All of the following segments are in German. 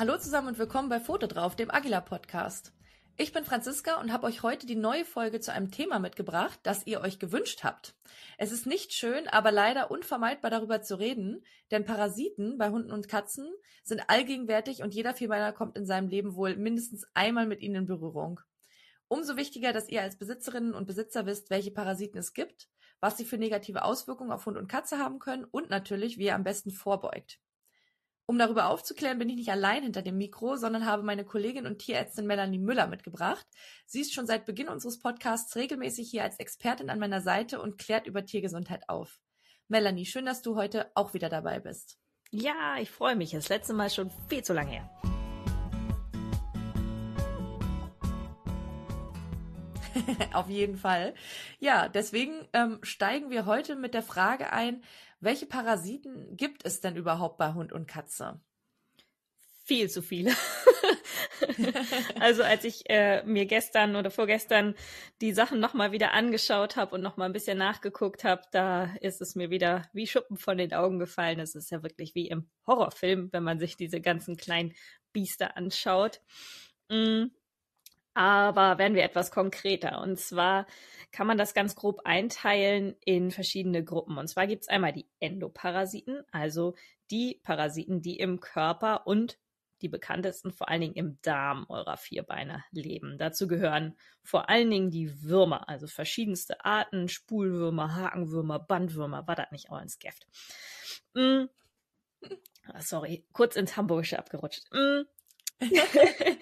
Hallo zusammen und willkommen bei Foto drauf, dem Agila Podcast. Ich bin Franziska und habe euch heute die neue Folge zu einem Thema mitgebracht, das ihr euch gewünscht habt. Es ist nicht schön, aber leider unvermeidbar darüber zu reden, denn Parasiten bei Hunden und Katzen sind allgegenwärtig und jeder Vierbeiner kommt in seinem Leben wohl mindestens einmal mit ihnen in Berührung. Umso wichtiger, dass ihr als Besitzerinnen und Besitzer wisst, welche Parasiten es gibt, was sie für negative Auswirkungen auf Hund und Katze haben können und natürlich, wie ihr am besten vorbeugt. Um darüber aufzuklären, bin ich nicht allein hinter dem Mikro, sondern habe meine Kollegin und Tierärztin Melanie Müller mitgebracht. Sie ist schon seit Beginn unseres Podcasts regelmäßig hier als Expertin an meiner Seite und klärt über Tiergesundheit auf. Melanie, schön, dass du heute auch wieder dabei bist. Ja, ich freue mich. Das letzte Mal schon viel zu lange her. Auf jeden Fall. Ja, deswegen ähm, steigen wir heute mit der Frage ein, welche Parasiten gibt es denn überhaupt bei Hund und Katze? viel zu viele. also als ich äh, mir gestern oder vorgestern die Sachen nochmal wieder angeschaut habe und nochmal ein bisschen nachgeguckt habe, da ist es mir wieder wie Schuppen von den Augen gefallen. Es ist ja wirklich wie im Horrorfilm, wenn man sich diese ganzen kleinen Biester anschaut. Mhm. Aber werden wir etwas konkreter. Und zwar kann man das ganz grob einteilen in verschiedene Gruppen. Und zwar gibt es einmal die Endoparasiten, also die Parasiten, die im Körper und die bekanntesten vor allen Dingen im Darm eurer Vierbeiner leben. Dazu gehören vor allen Dingen die Würmer, also verschiedenste Arten, Spulwürmer, Hakenwürmer, Bandwürmer, war das nicht auch ins Geft? Mm. Ah, sorry, kurz ins Hamburgische abgerutscht. Mm.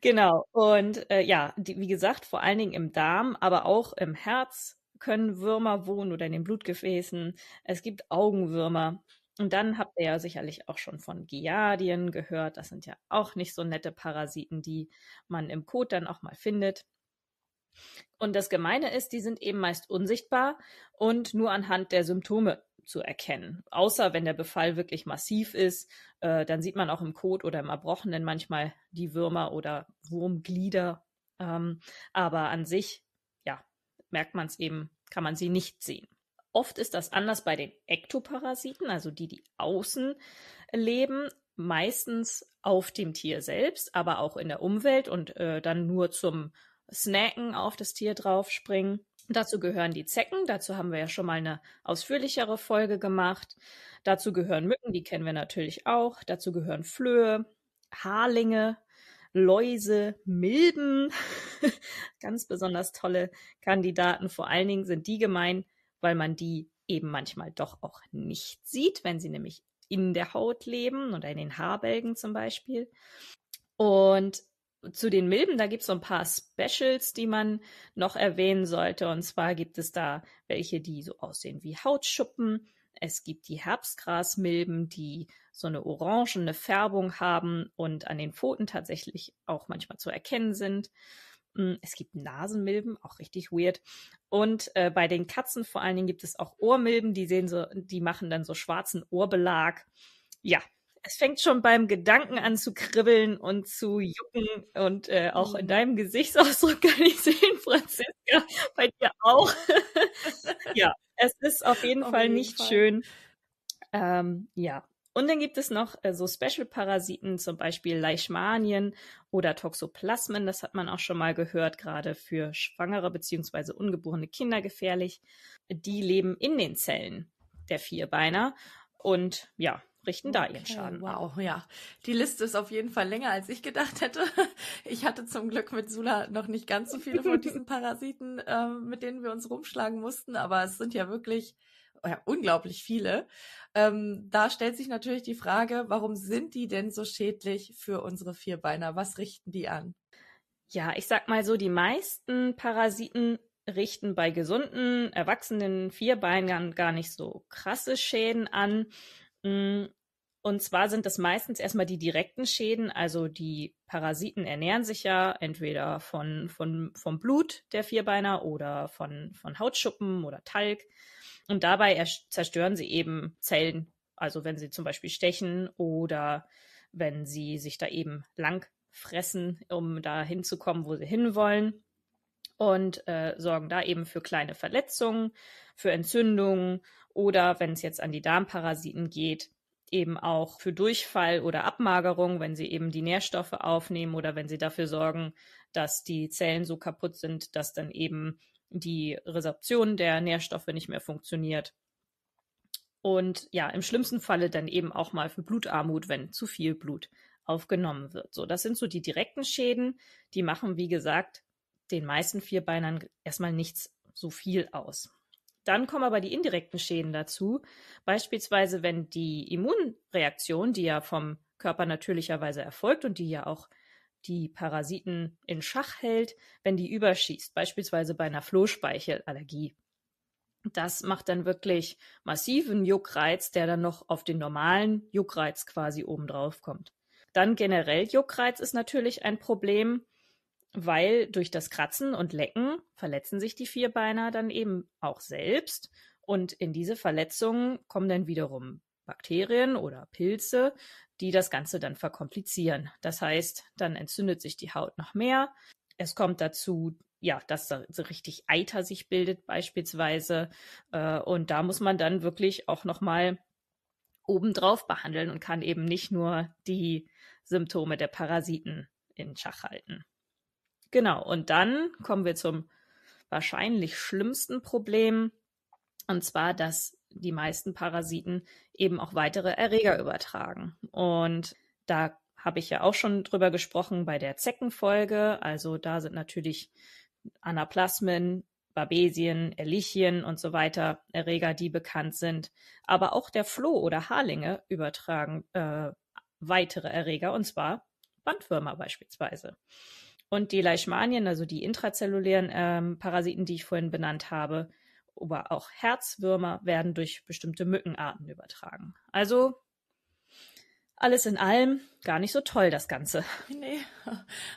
genau. Und äh, ja, die, wie gesagt, vor allen Dingen im Darm, aber auch im Herz können Würmer wohnen oder in den Blutgefäßen. Es gibt Augenwürmer. Und dann habt ihr ja sicherlich auch schon von Giardien gehört. Das sind ja auch nicht so nette Parasiten, die man im Kot dann auch mal findet. Und das Gemeine ist, die sind eben meist unsichtbar und nur anhand der Symptome zu erkennen. Außer wenn der Befall wirklich massiv ist, äh, dann sieht man auch im Kot oder im Erbrochenen manchmal die Würmer oder Wurmglieder. Ähm, aber an sich, ja, merkt man es eben, kann man sie nicht sehen. Oft ist das anders bei den Ektoparasiten, also die, die außen leben, meistens auf dem Tier selbst, aber auch in der Umwelt und äh, dann nur zum Snacken auf das Tier draufspringen. Dazu gehören die Zecken, dazu haben wir ja schon mal eine ausführlichere Folge gemacht. Dazu gehören Mücken, die kennen wir natürlich auch. Dazu gehören Flöhe, Harlinge, Läuse, Milben. Ganz besonders tolle Kandidaten. Vor allen Dingen sind die gemein, weil man die eben manchmal doch auch nicht sieht, wenn sie nämlich in der Haut leben oder in den Haarbälgen zum Beispiel. Und zu den Milben, da gibt es so ein paar Specials, die man noch erwähnen sollte. Und zwar gibt es da welche, die so aussehen wie Hautschuppen. Es gibt die Herbstgrasmilben, die so eine orangene Färbung haben und an den Pfoten tatsächlich auch manchmal zu erkennen sind. Mm, es gibt Nasenmilben, auch richtig weird. Und äh, bei den Katzen vor allen Dingen gibt es auch Ohrmilben, die sehen so, die machen dann so schwarzen Ohrbelag. Ja, es fängt schon beim Gedanken an zu kribbeln und zu jucken und äh, auch in mhm. deinem Gesichtsausdruck kann ich sehen, Franziska, bei dir auch. ja, es ist auf jeden auf Fall jeden nicht Fall. schön. Ähm, ja. Und dann gibt es noch äh, so Special-Parasiten, zum Beispiel Leishmanien oder Toxoplasmen. Das hat man auch schon mal gehört, gerade für schwangere bzw. ungeborene Kinder gefährlich. Die leben in den Zellen der Vierbeiner. Und ja, richten da okay, ihren Schaden. Wow, ja. Die Liste ist auf jeden Fall länger, als ich gedacht hätte. Ich hatte zum Glück mit Sula noch nicht ganz so viele von diesen Parasiten, äh, mit denen wir uns rumschlagen mussten, aber es sind ja wirklich ja, unglaublich viele. Ähm, da stellt sich natürlich die Frage, warum sind die denn so schädlich für unsere Vierbeiner? Was richten die an? Ja, ich sag mal so, die meisten Parasiten richten bei gesunden, erwachsenen Vierbeinern gar nicht so krasse Schäden an. Mm, und zwar sind das meistens erstmal die direkten Schäden, also die Parasiten ernähren sich ja entweder von, von, vom Blut der Vierbeiner oder von, von Hautschuppen oder Talg. Und dabei zerstören sie eben Zellen. Also wenn sie zum Beispiel stechen oder wenn sie sich da eben lang fressen, um da hinzukommen, wo sie hinwollen. Und äh, sorgen da eben für kleine Verletzungen, für Entzündungen oder wenn es jetzt an die Darmparasiten geht, eben auch für Durchfall oder Abmagerung, wenn sie eben die Nährstoffe aufnehmen oder wenn sie dafür sorgen, dass die Zellen so kaputt sind, dass dann eben die Resorption der Nährstoffe nicht mehr funktioniert. Und ja, im schlimmsten Falle dann eben auch mal für Blutarmut, wenn zu viel Blut aufgenommen wird. So, das sind so die direkten Schäden. Die machen, wie gesagt, den meisten Vierbeinern erstmal nichts so viel aus. Dann kommen aber die indirekten Schäden dazu. Beispielsweise, wenn die Immunreaktion, die ja vom Körper natürlicherweise erfolgt und die ja auch die Parasiten in Schach hält, wenn die überschießt, beispielsweise bei einer Flohspeichelallergie. Das macht dann wirklich massiven Juckreiz, der dann noch auf den normalen Juckreiz quasi obendrauf kommt. Dann generell Juckreiz ist natürlich ein Problem, weil durch das Kratzen und Lecken verletzen sich die Vierbeiner dann eben auch selbst. Und in diese Verletzungen kommen dann wiederum Bakterien oder Pilze, die das Ganze dann verkomplizieren. Das heißt, dann entzündet sich die Haut noch mehr. Es kommt dazu, ja, dass da so richtig Eiter sich bildet beispielsweise. Äh, und da muss man dann wirklich auch nochmal obendrauf behandeln und kann eben nicht nur die Symptome der Parasiten in Schach halten. Genau, und dann kommen wir zum wahrscheinlich schlimmsten Problem, und zwar, dass die meisten Parasiten eben auch weitere Erreger übertragen. Und da habe ich ja auch schon drüber gesprochen bei der Zeckenfolge. Also da sind natürlich Anaplasmen, Babesien, Erlichien und so weiter Erreger, die bekannt sind. Aber auch der Floh oder Harlinge übertragen äh, weitere Erreger, und zwar Bandwürmer beispielsweise. Und die Leishmanien, also die intrazellulären ähm, Parasiten, die ich vorhin benannt habe, aber auch Herzwürmer werden durch bestimmte Mückenarten übertragen. Also alles in allem gar nicht so toll, das Ganze. Nee,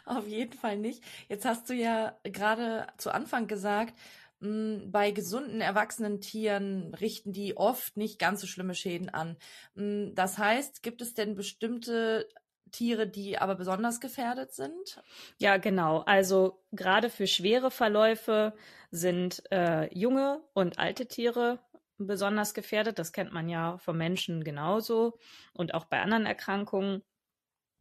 auf jeden Fall nicht. Jetzt hast du ja gerade zu Anfang gesagt, hm, bei gesunden erwachsenen Tieren richten die oft nicht ganz so schlimme Schäden an. Hm, das heißt, gibt es denn bestimmte Tiere, die aber besonders gefährdet sind? Ja, genau. Also gerade für schwere Verläufe sind äh, junge und alte Tiere besonders gefährdet. Das kennt man ja vom Menschen genauso und auch bei anderen Erkrankungen.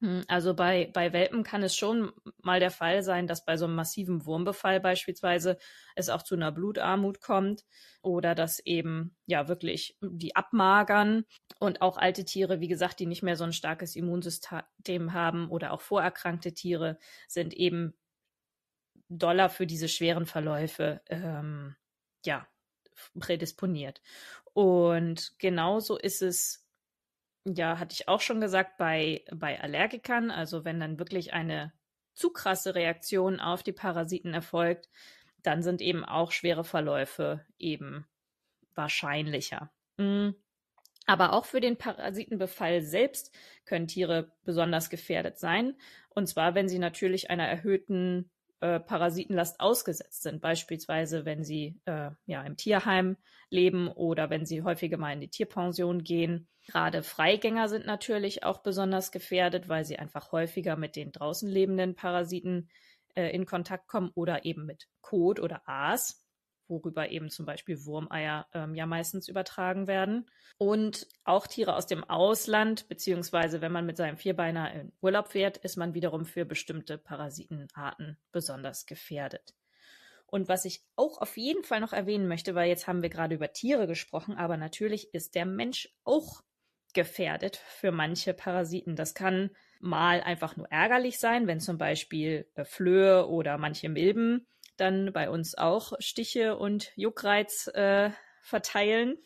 Hm, also bei, bei Welpen kann es schon mal der Fall sein, dass bei so einem massiven Wurmbefall beispielsweise es auch zu einer Blutarmut kommt oder dass eben ja wirklich die abmagern und auch alte Tiere, wie gesagt, die nicht mehr so ein starkes Immunsystem haben oder auch vorerkrankte Tiere sind eben Dollar für diese schweren Verläufe ähm, ja prädisponiert. Und genauso ist es ja, hatte ich auch schon gesagt, bei, bei Allergikern, also wenn dann wirklich eine zu krasse Reaktion auf die Parasiten erfolgt, dann sind eben auch schwere Verläufe eben wahrscheinlicher. Hm. Aber auch für den Parasitenbefall selbst können Tiere besonders gefährdet sein. Und zwar, wenn sie natürlich einer erhöhten äh, Parasitenlast ausgesetzt sind. Beispielsweise, wenn sie äh, ja, im Tierheim leben oder wenn sie häufiger mal in die Tierpension gehen Gerade Freigänger sind natürlich auch besonders gefährdet, weil sie einfach häufiger mit den draußen lebenden Parasiten äh, in Kontakt kommen oder eben mit Kot oder Aas, worüber eben zum Beispiel Wurmeier ähm, ja meistens übertragen werden. Und auch Tiere aus dem Ausland, beziehungsweise wenn man mit seinem Vierbeiner in Urlaub fährt, ist man wiederum für bestimmte Parasitenarten besonders gefährdet. Und was ich auch auf jeden Fall noch erwähnen möchte, weil jetzt haben wir gerade über Tiere gesprochen, aber natürlich ist der Mensch auch gefährdet für manche Parasiten. Das kann mal einfach nur ärgerlich sein, wenn zum Beispiel äh, Flöhe oder manche Milben dann bei uns auch Stiche und Juckreiz äh, verteilen.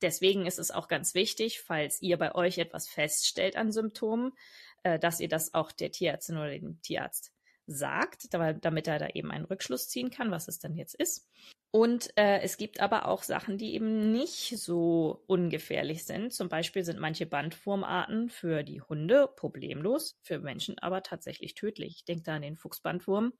Deswegen ist es auch ganz wichtig, falls ihr bei euch etwas feststellt an Symptomen, äh, dass ihr das auch der Tierärztin oder dem Tierarzt sagt, damit er da eben einen Rückschluss ziehen kann, was es dann jetzt ist. Und äh, es gibt aber auch Sachen, die eben nicht so ungefährlich sind. Zum Beispiel sind manche Bandwurmarten für die Hunde problemlos, für Menschen aber tatsächlich tödlich. Ich denke da an den Fuchsbandwurm.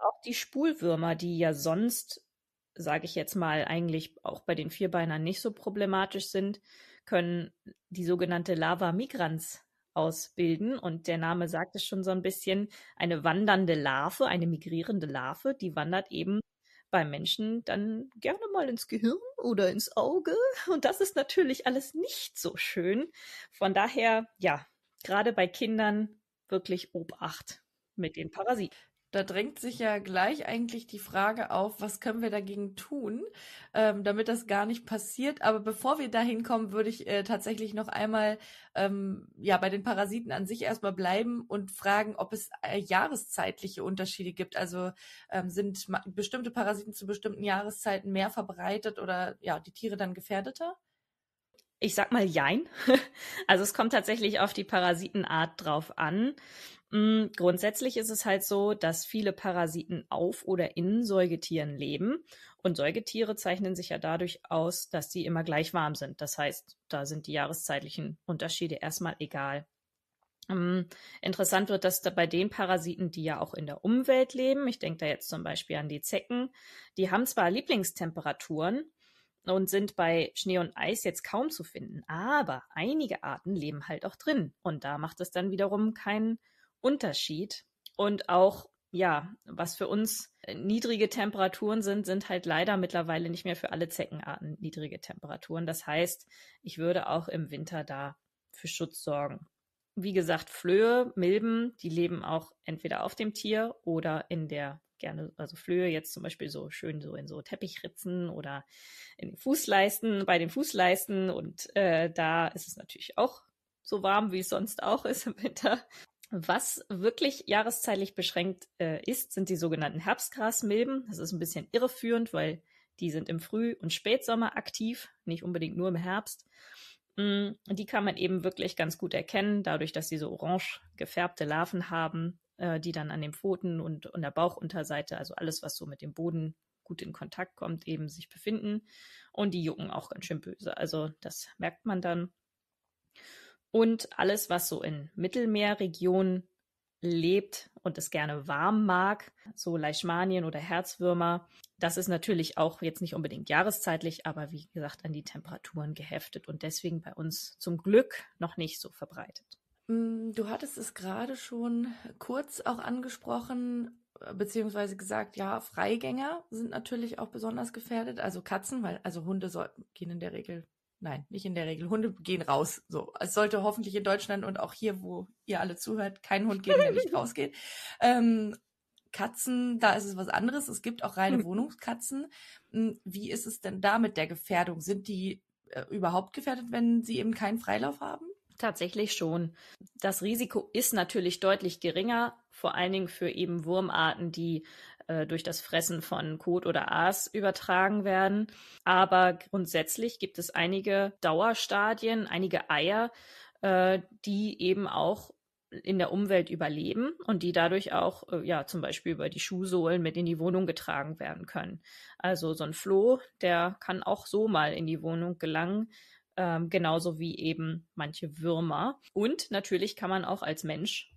Auch die Spulwürmer, die ja sonst, sage ich jetzt mal, eigentlich auch bei den Vierbeinern nicht so problematisch sind, können die sogenannte Lava migrans ausbilden. Und der Name sagt es schon so ein bisschen, eine wandernde Larve, eine migrierende Larve, die wandert eben beim Menschen dann gerne mal ins Gehirn oder ins Auge. Und das ist natürlich alles nicht so schön. Von daher, ja, gerade bei Kindern wirklich Obacht mit den Parasiten. Da drängt sich ja gleich eigentlich die Frage auf, was können wir dagegen tun, ähm, damit das gar nicht passiert. Aber bevor wir dahin kommen, würde ich äh, tatsächlich noch einmal ähm, ja bei den Parasiten an sich erstmal bleiben und fragen, ob es äh, jahreszeitliche Unterschiede gibt. Also ähm, sind bestimmte Parasiten zu bestimmten Jahreszeiten mehr verbreitet oder ja die Tiere dann gefährdeter? Ich sag mal Jein. Also es kommt tatsächlich auf die Parasitenart drauf an. Mm, grundsätzlich ist es halt so, dass viele Parasiten auf oder in Säugetieren leben. Und Säugetiere zeichnen sich ja dadurch aus, dass sie immer gleich warm sind. Das heißt, da sind die jahreszeitlichen Unterschiede erstmal egal. Mm, interessant wird das bei den Parasiten, die ja auch in der Umwelt leben. Ich denke da jetzt zum Beispiel an die Zecken. Die haben zwar Lieblingstemperaturen, und sind bei Schnee und Eis jetzt kaum zu finden. Aber einige Arten leben halt auch drin. Und da macht es dann wiederum keinen Unterschied. Und auch, ja, was für uns niedrige Temperaturen sind, sind halt leider mittlerweile nicht mehr für alle Zeckenarten niedrige Temperaturen. Das heißt, ich würde auch im Winter da für Schutz sorgen. Wie gesagt, Flöhe, Milben, die leben auch entweder auf dem Tier oder in der gerne, also Flöhe jetzt zum Beispiel so schön so in so Teppichritzen oder in den Fußleisten, bei den Fußleisten und äh, da ist es natürlich auch so warm, wie es sonst auch ist im Winter. Was wirklich jahreszeitlich beschränkt äh, ist, sind die sogenannten Herbstgrasmilben. Das ist ein bisschen irreführend, weil die sind im Früh- und Spätsommer aktiv, nicht unbedingt nur im Herbst. Mm, die kann man eben wirklich ganz gut erkennen, dadurch, dass sie so orange gefärbte Larven haben äh, die dann an den Pfoten und, und der Bauchunterseite, also alles, was so mit dem Boden gut in Kontakt kommt, eben sich befinden. Und die jucken auch ganz schön böse. Also das merkt man dann. Und alles, was so in Mittelmeerregionen lebt und es gerne warm mag, so Leishmanien oder Herzwürmer, das ist natürlich auch jetzt nicht unbedingt jahreszeitlich, aber wie gesagt an die Temperaturen geheftet und deswegen bei uns zum Glück noch nicht so verbreitet. Mm, du hattest es gerade schon kurz auch angesprochen, äh, beziehungsweise gesagt, ja, Freigänger sind natürlich auch besonders gefährdet, also Katzen, weil, also Hunde sollten, gehen in der Regel, nein, nicht in der Regel, Hunde gehen raus, so. Es sollte hoffentlich in Deutschland und auch hier, wo ihr alle zuhört, kein Hund gehen, der nicht rausgeht. Ähm, Katzen, da ist es was anderes. Es gibt auch reine hm. Wohnungskatzen. Mm, wie ist es denn da mit der Gefährdung? Sind die äh, überhaupt gefährdet, wenn sie eben keinen Freilauf haben? Tatsächlich schon. Das Risiko ist natürlich deutlich geringer, vor allen Dingen für eben Wurmarten, die äh, durch das Fressen von Kot oder Aas übertragen werden. Aber grundsätzlich gibt es einige Dauerstadien, einige Eier, äh, die eben auch in der Umwelt überleben und die dadurch auch, äh, ja, zum Beispiel über die Schuhsohlen mit in die Wohnung getragen werden können. Also so ein Floh, der kann auch so mal in die Wohnung gelangen, ähm, genauso wie eben manche Würmer. Und natürlich kann man auch als Mensch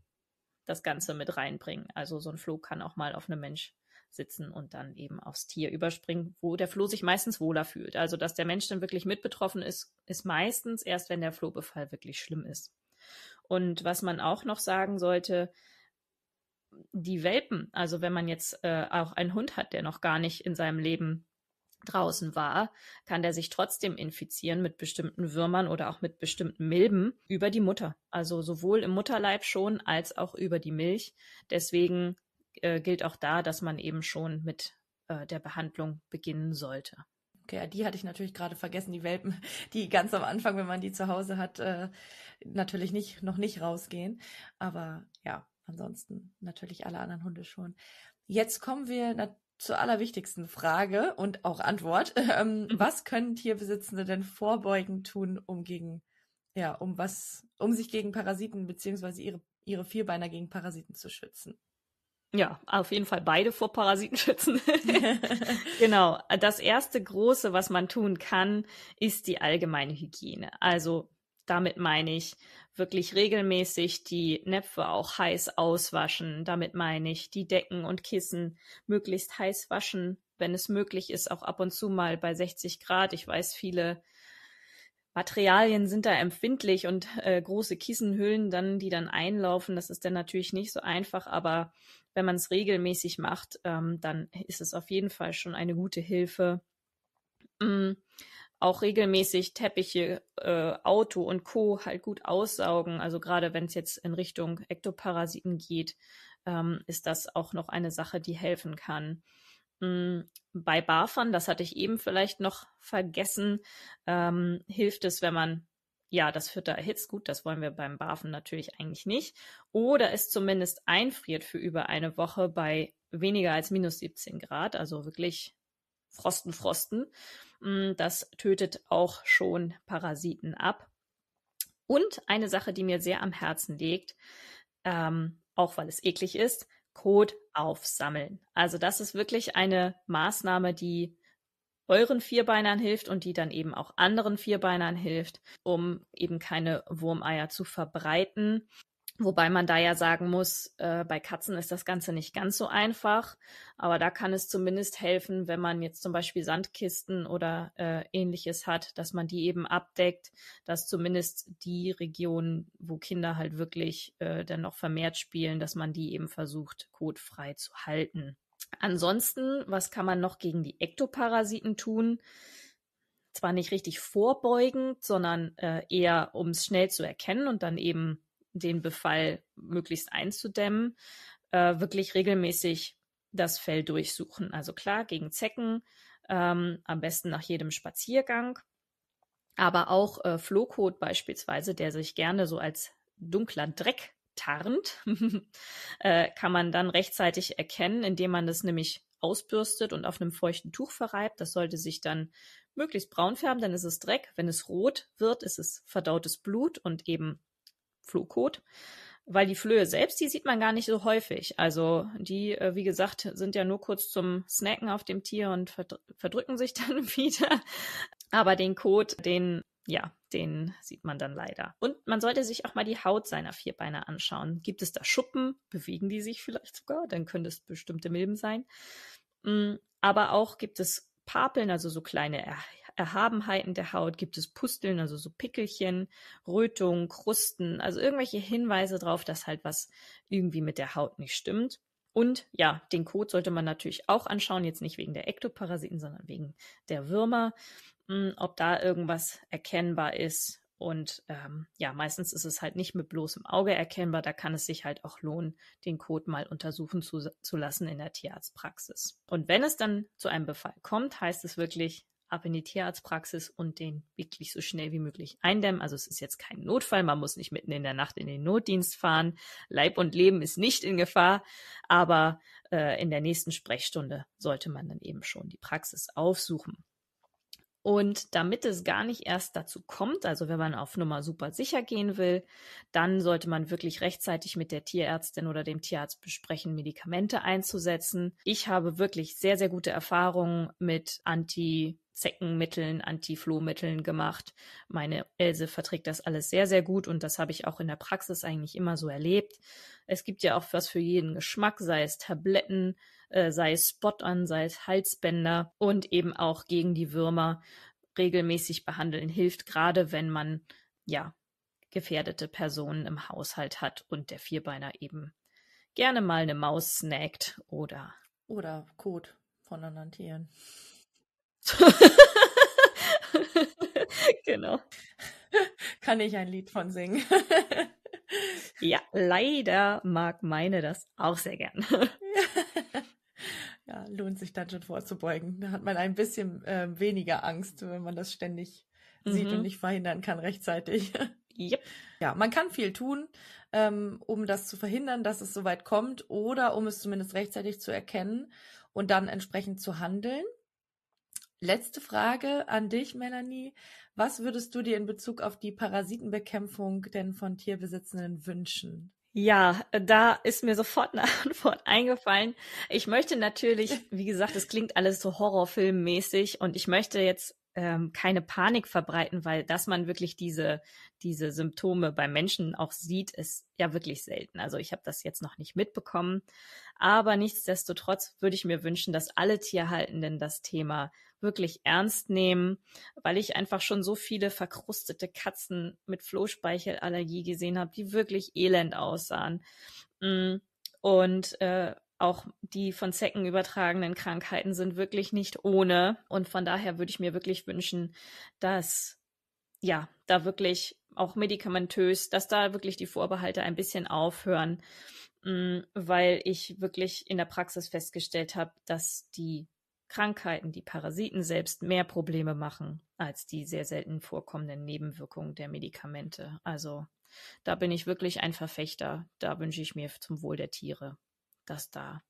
das Ganze mit reinbringen. Also so ein Floh kann auch mal auf einem Mensch sitzen und dann eben aufs Tier überspringen, wo der Floh sich meistens wohler fühlt. Also dass der Mensch dann wirklich mit betroffen ist, ist meistens erst, wenn der Flohbefall wirklich schlimm ist. Und was man auch noch sagen sollte, die Welpen, also wenn man jetzt äh, auch einen Hund hat, der noch gar nicht in seinem Leben draußen war, kann der sich trotzdem infizieren mit bestimmten Würmern oder auch mit bestimmten Milben über die Mutter. Also sowohl im Mutterleib schon als auch über die Milch. Deswegen äh, gilt auch da, dass man eben schon mit äh, der Behandlung beginnen sollte. Okay, die hatte ich natürlich gerade vergessen, die Welpen, die ganz am Anfang, wenn man die zu Hause hat, äh, natürlich nicht, noch nicht rausgehen. Aber ja, ansonsten natürlich alle anderen Hunde schon. Jetzt kommen wir natürlich zur allerwichtigsten Frage und auch Antwort. Ähm, mhm. was können Tierbesitzende denn vorbeugend tun, um gegen, ja, um was, um sich gegen Parasiten bzw. ihre, ihre Vierbeiner gegen Parasiten zu schützen? Ja, auf jeden Fall beide vor Parasiten schützen. genau. Das erste große, was man tun kann, ist die allgemeine Hygiene. Also damit meine ich wirklich regelmäßig die Näpfe auch heiß auswaschen. Damit meine ich die Decken und Kissen möglichst heiß waschen, wenn es möglich ist, auch ab und zu mal bei 60 Grad. Ich weiß, viele Materialien sind da empfindlich und äh, große Kissenhüllen dann, die dann einlaufen, das ist dann natürlich nicht so einfach, aber wenn man es regelmäßig macht, ähm, dann ist es auf jeden Fall schon eine gute Hilfe. Mm auch regelmäßig Teppiche, äh, Auto und Co. halt gut aussaugen. Also gerade wenn es jetzt in Richtung Ektoparasiten geht, ähm, ist das auch noch eine Sache, die helfen kann. Mhm. Bei Bafern, das hatte ich eben vielleicht noch vergessen, ähm, hilft es, wenn man ja, das Fütter erhitzt, gut, das wollen wir beim Barfen natürlich eigentlich nicht. Oder es zumindest einfriert für über eine Woche bei weniger als minus 17 Grad, also wirklich Frosten, Frosten. Mm, das tötet auch schon Parasiten ab. Und eine Sache, die mir sehr am Herzen liegt, ähm, auch weil es eklig ist, Kot aufsammeln. Also das ist wirklich eine Maßnahme, die euren Vierbeinern hilft und die dann eben auch anderen Vierbeinern hilft, um eben keine Wurmeier zu verbreiten. Wobei man da ja sagen muss, äh, bei Katzen ist das Ganze nicht ganz so einfach, aber da kann es zumindest helfen, wenn man jetzt zum Beispiel Sandkisten oder äh, ähnliches hat, dass man die eben abdeckt, dass zumindest die Regionen, wo Kinder halt wirklich äh, dann noch vermehrt spielen, dass man die eben versucht, kotfrei zu halten. Ansonsten, was kann man noch gegen die Ektoparasiten tun? Zwar nicht richtig vorbeugend, sondern äh, eher, um es schnell zu erkennen und dann eben den Befall möglichst einzudämmen, äh, wirklich regelmäßig das Fell durchsuchen. Also klar, gegen Zecken, ähm, am besten nach jedem Spaziergang. Aber auch äh, Flohkot beispielsweise, der sich gerne so als dunkler Dreck tarnt, äh, kann man dann rechtzeitig erkennen, indem man das nämlich ausbürstet und auf einem feuchten Tuch verreibt. Das sollte sich dann möglichst braun färben, dann ist es Dreck. Wenn es rot wird, ist es verdautes Blut und eben Flohkot. Weil die Flöhe selbst, die sieht man gar nicht so häufig. Also die, äh, wie gesagt, sind ja nur kurz zum Snacken auf dem Tier und verdrücken sich dann wieder. Aber den Kot, den, ja, den sieht man dann leider. Und man sollte sich auch mal die Haut seiner Vierbeiner anschauen. Gibt es da Schuppen? Bewegen die sich vielleicht sogar? Dann können es bestimmte Milben sein. Mm, aber auch gibt es Papeln, also so kleine Erhabenheiten der Haut gibt es Pusteln, also so Pickelchen, Rötungen, Krusten, also irgendwelche Hinweise darauf, dass halt was irgendwie mit der Haut nicht stimmt. Und ja, den Code sollte man natürlich auch anschauen, jetzt nicht wegen der Ektoparasiten, sondern wegen der Würmer, hm, ob da irgendwas erkennbar ist. Und ähm, ja, meistens ist es halt nicht mit bloßem Auge erkennbar. Da kann es sich halt auch lohnen, den Code mal untersuchen zu, zu lassen in der Tierarztpraxis. Und wenn es dann zu einem Befall kommt, heißt es wirklich ab in die Tierarztpraxis und den wirklich so schnell wie möglich eindämmen. Also es ist jetzt kein Notfall, man muss nicht mitten in der Nacht in den Notdienst fahren. Leib und Leben ist nicht in Gefahr, aber äh, in der nächsten Sprechstunde sollte man dann eben schon die Praxis aufsuchen. Und damit es gar nicht erst dazu kommt, also wenn man auf Nummer super sicher gehen will, dann sollte man wirklich rechtzeitig mit der Tierärztin oder dem Tierarzt besprechen, Medikamente einzusetzen. Ich habe wirklich sehr, sehr gute Erfahrungen mit Anti Zeckenmitteln, Antiflohmitteln gemacht. Meine Else verträgt das alles sehr, sehr gut und das habe ich auch in der Praxis eigentlich immer so erlebt. Es gibt ja auch was für jeden Geschmack, sei es Tabletten, äh, sei es Spot-on, sei es Halsbänder und eben auch gegen die Würmer regelmäßig behandeln hilft, gerade wenn man ja gefährdete Personen im Haushalt hat und der Vierbeiner eben gerne mal eine Maus snackt oder oder Kot von anderen Tieren. genau. Kann ich ein Lied von singen. ja, leider mag meine das auch sehr gern. ja, lohnt sich dann schon vorzubeugen. Da hat man ein bisschen äh, weniger Angst, wenn man das ständig mhm. sieht und mhm. nicht verhindern kann rechtzeitig. Yep. Ja, man kann viel tun, ähm, um das zu verhindern, dass es so weit kommt oder um es zumindest rechtzeitig zu erkennen und dann entsprechend zu handeln. Letzte Frage an dich, Melanie. Was würdest du dir in Bezug auf die Parasitenbekämpfung denn von Tierbesitzenden wünschen? Ja, da ist mir sofort eine Antwort eingefallen. Ich möchte natürlich, wie gesagt, es klingt alles so horrorfilmmäßig und ich möchte jetzt ähm, keine Panik verbreiten, weil dass man wirklich diese, diese Symptome bei Menschen auch sieht, ist ja wirklich selten. Also ich habe das jetzt noch nicht mitbekommen. Aber nichtsdestotrotz würde ich mir wünschen, dass alle Tierhaltenden das Thema wirklich ernst nehmen, weil ich einfach schon so viele verkrustete Katzen mit Flohspeichelallergie gesehen habe, die wirklich elend aussahen. Mm, und äh, auch die von Zecken übertragenen Krankheiten sind wirklich nicht ohne. Und von daher würde ich mir wirklich wünschen, dass ja, da wirklich auch medikamentös, dass da wirklich die Vorbehalte ein bisschen aufhören, mm, weil ich wirklich in der Praxis festgestellt habe, dass die Krankheiten, die Parasiten selbst mehr Probleme machen als die sehr selten vorkommenden Nebenwirkungen der Medikamente. Also da bin ich wirklich ein Verfechter. Da wünsche ich mir zum Wohl der Tiere, dass da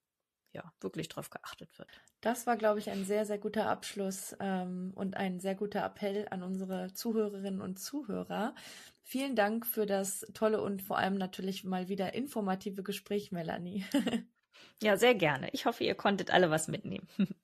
ja wirklich drauf geachtet wird. Das war, glaube ich, ein sehr, sehr guter Abschluss ähm, und ein sehr guter Appell an unsere Zuhörerinnen und Zuhörer. Vielen Dank für das tolle und vor allem natürlich mal wieder informative Gespräch, Melanie. ja, sehr gerne. Ich hoffe, ihr konntet alle was mitnehmen.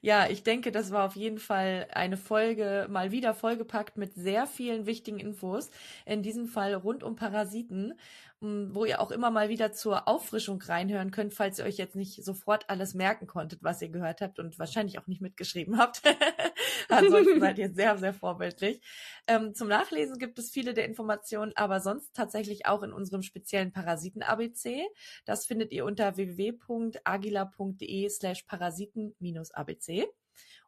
Ja, ich denke, das war auf jeden Fall eine Folge, mal wieder vollgepackt mit sehr vielen wichtigen Infos. In diesem Fall rund um Parasiten, hm, wo ihr auch immer mal wieder zur Auffrischung reinhören könnt, falls ihr euch jetzt nicht sofort alles merken konntet, was ihr gehört habt und wahrscheinlich auch nicht mitgeschrieben habt. Ansonsten seid ihr sehr, sehr vorbildlich. Ähm, zum Nachlesen gibt es viele der Informationen, aber sonst tatsächlich auch in unserem speziellen Parasiten-ABC. Das findet ihr unter www.agila.de slash parasiten-abc.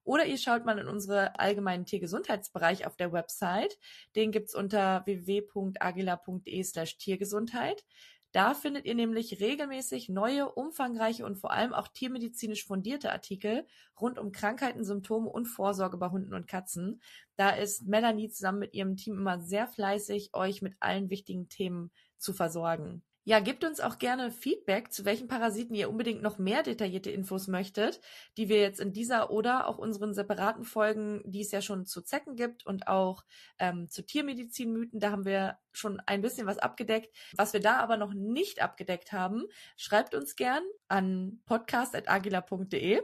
Oder ihr schaut mal in unsere allgemeinen Tiergesundheitsbereich auf der Website. Den gibt's unter www.agila.de slash Tiergesundheit. Da findet ihr nämlich regelmäßig neue, umfangreiche und vor allem auch tiermedizinisch fundierte Artikel rund um Krankheiten, Symptome und Vorsorge bei Hunden und Katzen. Da ist Melanie zusammen mit ihrem Team immer sehr fleißig, euch mit allen wichtigen Themen zu versorgen. Ja, gebt uns auch gerne Feedback, zu welchen Parasiten ihr unbedingt noch mehr detaillierte Infos möchtet, die wir jetzt in dieser oder auch unseren separaten Folgen, die es ja schon zu Zecken gibt und auch ähm, zu Tiermedizinmythen, da haben wir schon ein bisschen was abgedeckt. Was wir da aber noch nicht abgedeckt haben, schreibt uns gern an podcast.agila.de.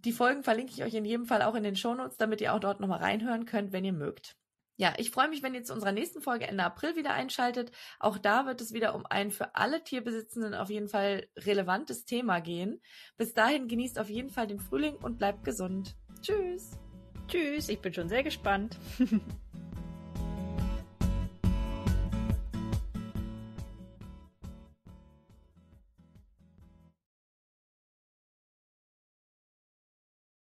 Die Folgen verlinke ich euch in jedem Fall auch in den Shownotes, damit ihr auch dort nochmal reinhören könnt, wenn ihr mögt. Ja, ich freue mich, wenn ihr zu unserer nächsten Folge Ende April wieder einschaltet. Auch da wird es wieder um ein für alle Tierbesitzenden auf jeden Fall relevantes Thema gehen. Bis dahin genießt auf jeden Fall den Frühling und bleibt gesund. Tschüss. Tschüss, ich bin schon sehr gespannt.